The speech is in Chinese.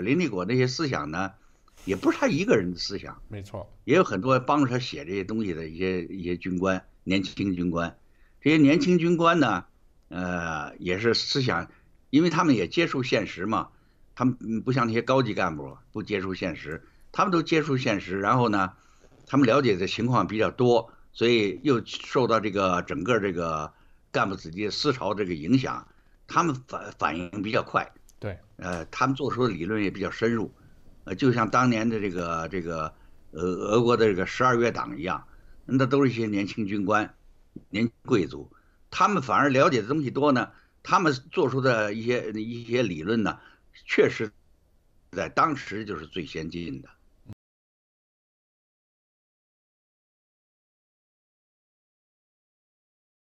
林立果那些思想呢，也不是他一个人的思想，没错，也有很多帮助他写这些东西的一些一些军官，年轻军官，这些年轻军官呢，呃，也是思想，因为他们也接触现实嘛，他们不像那些高级干部不接触现实，他们都接触现实，然后呢，他们了解的情况比较多，所以又受到这个整个这个干部子弟思潮这个影响，他们反反应比较快。对，呃，他们做出的理论也比较深入，呃，就像当年的这个这个，呃，俄国的这个十二月党一样，那都是一些年轻军官、年贵族，他们反而了解的东西多呢，他们做出的一些一些理论呢，确实，在当时就是最先进的。